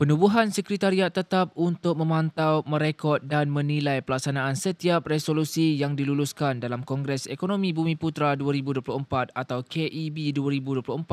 Penubuhan Sekretariat Tetap untuk memantau, merekod dan menilai pelaksanaan setiap resolusi yang diluluskan dalam Kongres Ekonomi Bumi Putra 2024 atau KEB 2024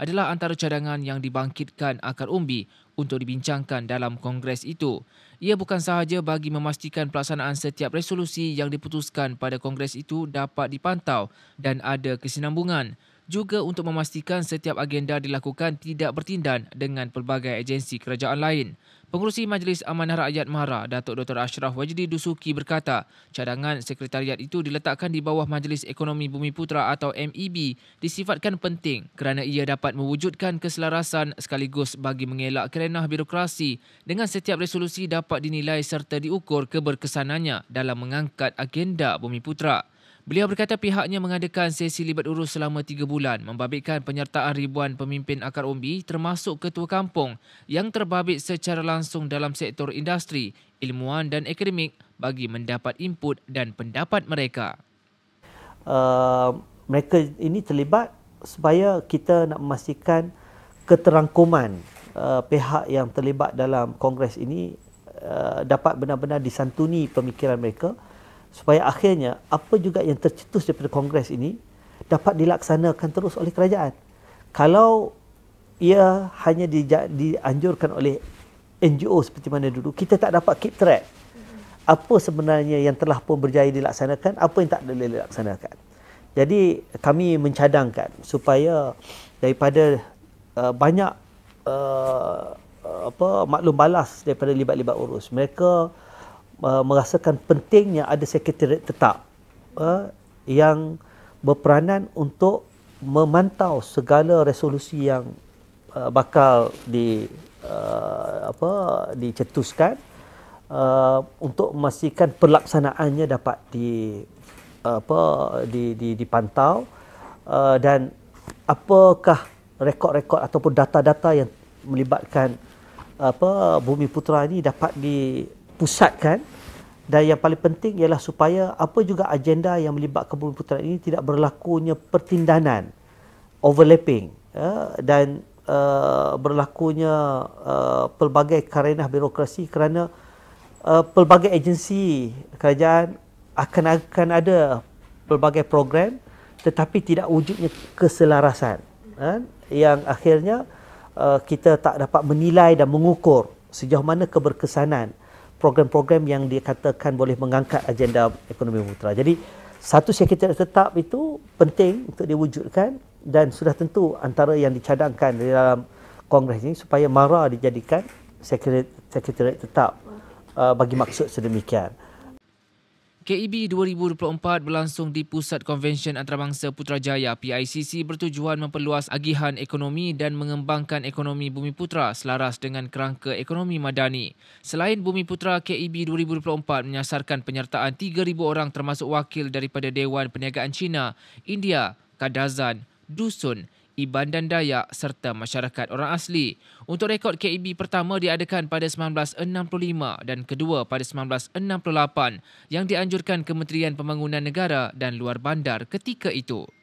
adalah antara cadangan yang dibangkitkan akar umbi untuk dibincangkan dalam Kongres itu. Ia bukan sahaja bagi memastikan pelaksanaan setiap resolusi yang diputuskan pada Kongres itu dapat dipantau dan ada kesinambungan, juga untuk memastikan setiap agenda dilakukan tidak bertindan dengan pelbagai agensi kerajaan lain. Pengurusi Majlis Amanah Rakyat Mahara, Datuk Dr. Ashraf Wajdi Dusuki berkata, cadangan sekretariat itu diletakkan di bawah Majlis Ekonomi Bumi Putra atau MEB disifatkan penting kerana ia dapat mewujudkan keselarasan sekaligus bagi mengelak kerenah birokrasi dengan setiap resolusi dapat dinilai serta diukur keberkesanannya dalam mengangkat agenda Bumi Putra. Beliau berkata pihaknya mengadakan sesi libat urus selama tiga bulan membabitkan penyertaan ribuan pemimpin akar umbi termasuk ketua kampung yang terbabit secara langsung dalam sektor industri, ilmuan dan akademik bagi mendapat input dan pendapat mereka. Uh, mereka ini terlibat supaya kita nak memastikan keterangkuman uh, pihak yang terlibat dalam kongres ini uh, dapat benar-benar disantuni pemikiran mereka supaya akhirnya apa juga yang tercetus daripada kongres ini dapat dilaksanakan terus oleh kerajaan. Kalau ia hanya di, dianjurkan oleh NGO seperti mana dulu, kita tak dapat keep track apa sebenarnya yang telah pun berjaya dilaksanakan, apa yang tak boleh dilaksanakan. Jadi kami mencadangkan supaya daripada uh, banyak uh, apa maklum balas daripada libat-libat urus mereka uh, merasakan pentingnya ada sekretariat tetap uh, yang berperanan untuk memantau segala resolusi yang uh, bakal di uh, apa dicetuskan uh, untuk memastikan pelaksanaannya dapat di uh, apa di, di dipantau uh, dan apakah rekod-rekod ataupun data-data yang melibatkan apa bumi putra ini dapat dipusatkan dan yang paling penting ialah supaya apa juga agenda yang melibat bumi putera ini tidak berlakunya pertindanan overlapping ya, dan uh, berlakunya uh, pelbagai karenah birokrasi kerana uh, pelbagai agensi kerajaan akan akan ada pelbagai program tetapi tidak wujudnya keselarasan kan yang akhirnya uh, kita tak dapat menilai dan mengukur sejauh mana keberkesanan program-program yang dikatakan boleh mengangkat agenda ekonomi putra. Jadi satu sekretariat tetap itu penting untuk diwujudkan dan sudah tentu antara yang dicadangkan di dalam kongres ini supaya MARA dijadikan sekretariat tetap uh, bagi maksud sedemikian. KEB 2024 berlangsung di Pusat Konvensyen Antarabangsa Putrajaya PICC bertujuan memperluas agihan ekonomi dan mengembangkan ekonomi Bumi Putra selaras dengan kerangka ekonomi madani. Selain Bumi Putra, KEB 2024 menyasarkan penyertaan 3,000 orang termasuk wakil daripada Dewan Perniagaan China, India, Kadazan, Dusun, Iban dan Dayak serta masyarakat orang asli. Untuk rekod KEB pertama diadakan pada 1965 dan kedua pada 1968 yang dianjurkan Kementerian Pembangunan Negara dan Luar Bandar ketika itu.